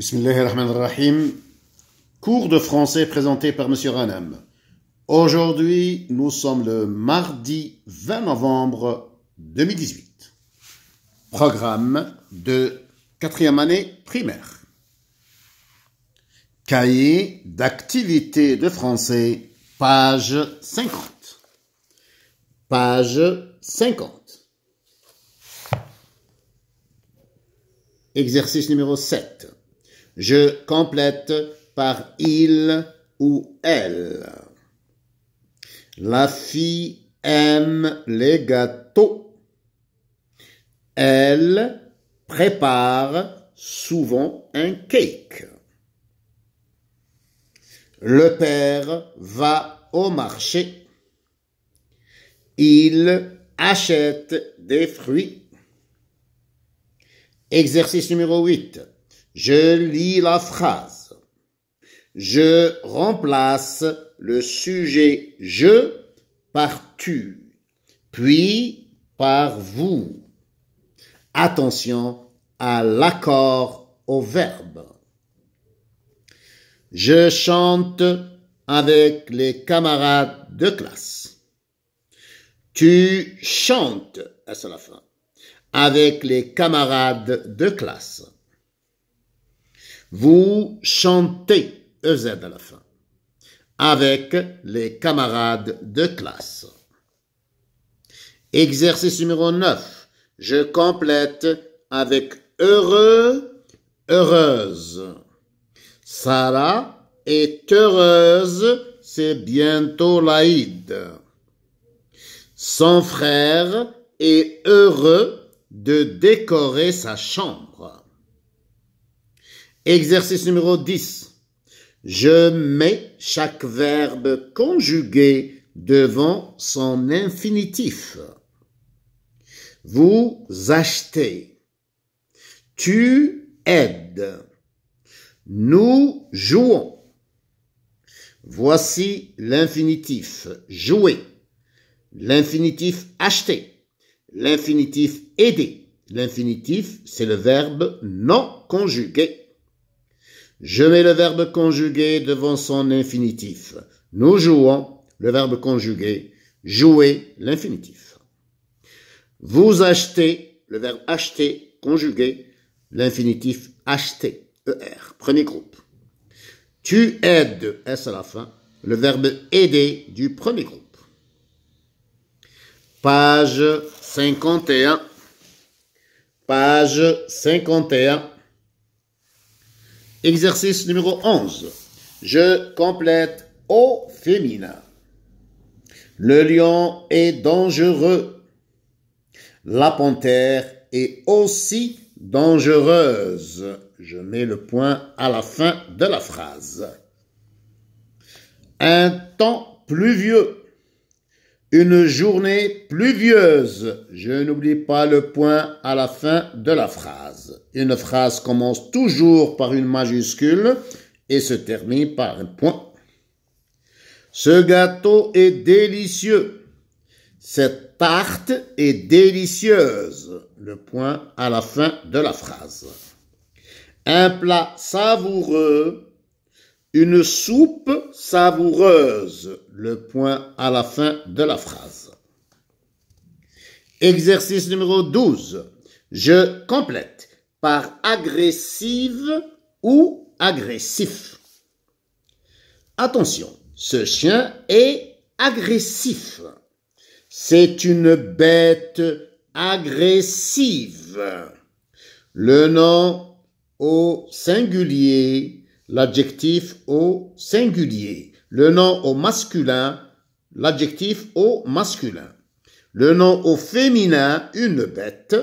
Bismillahirrahmanirrahim. Cours de français présenté par M. Ranam. Aujourd'hui, nous sommes le mardi 20 novembre 2018. Programme de quatrième année primaire. Cahier d'activité de français, page 50. Page 50. Exercice numéro 7. Je complète par il ou elle. La fille aime les gâteaux. Elle prépare souvent un cake. Le père va au marché. Il achète des fruits. Exercice numéro 8. Je lis la phrase. Je remplace le sujet je par tu, puis par vous. Attention à l'accord au verbe. Je chante avec les camarades de classe. Tu chantes, à la fin, avec les camarades de classe. Vous chantez EZ à la fin avec les camarades de classe. Exercice numéro 9. Je complète avec heureux, heureuse. Sarah est heureuse, c'est bientôt l'Aïd. Son frère est heureux de décorer sa chambre. Exercice numéro 10. Je mets chaque verbe conjugué devant son infinitif. Vous achetez. Tu aides. Nous jouons. Voici l'infinitif jouer, l'infinitif acheter, l'infinitif aider. L'infinitif, c'est le verbe non conjugué. Je mets le verbe conjugué devant son infinitif. Nous jouons le verbe conjugué, jouer l'infinitif. Vous achetez, le verbe acheter conjugué, l'infinitif acheter, ER, premier groupe. Tu aides, S à la fin, le verbe aider du premier groupe. Page 51. Page 51. Exercice numéro 11. Je complète au féminin. Le lion est dangereux. La panthère est aussi dangereuse. Je mets le point à la fin de la phrase. Un temps pluvieux. Une journée pluvieuse. Je n'oublie pas le point à la fin de la phrase. Une phrase commence toujours par une majuscule et se termine par un point. Ce gâteau est délicieux. Cette tarte est délicieuse. Le point à la fin de la phrase. Un plat savoureux une soupe savoureuse. Le point à la fin de la phrase. Exercice numéro 12. Je complète par agressive ou agressif. Attention, ce chien est agressif. C'est une bête agressive. Le nom au singulier l'adjectif au singulier, le nom au masculin, l'adjectif au masculin, le nom au féminin, une bête,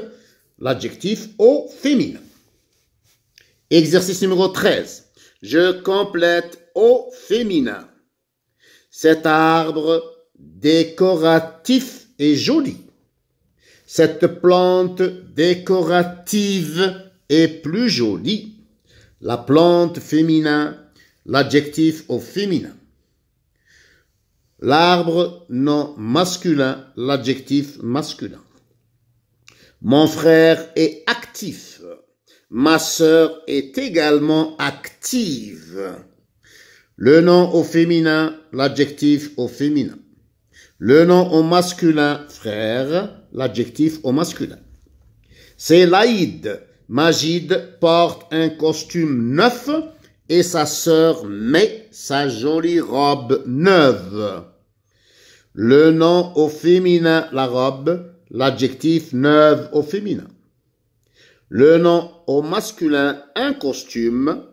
l'adjectif au féminin. Exercice numéro 13. Je complète au féminin. Cet arbre décoratif est joli. Cette plante décorative est plus jolie la plante féminin, l'adjectif au féminin. L'arbre non masculin, l'adjectif masculin. Mon frère est actif. Ma sœur est également active. Le nom au féminin, l'adjectif au féminin. Le nom au masculin, frère, l'adjectif au masculin. C'est l'Aïd, Majid porte un costume neuf et sa sœur met sa jolie robe neuve. Le nom au féminin, la robe, l'adjectif neuve au féminin. Le nom au masculin, un costume,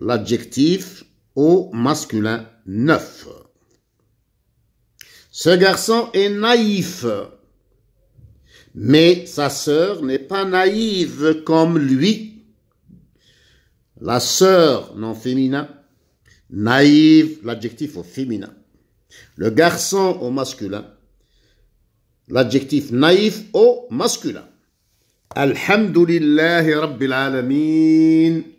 l'adjectif au masculin, neuf. Ce garçon est naïf. Mais sa sœur n'est pas naïve comme lui. La sœur, non féminin, naïve, l'adjectif au féminin. Le garçon au masculin, l'adjectif naïf au masculin. Alhamdulillahi Rabbil Alameen.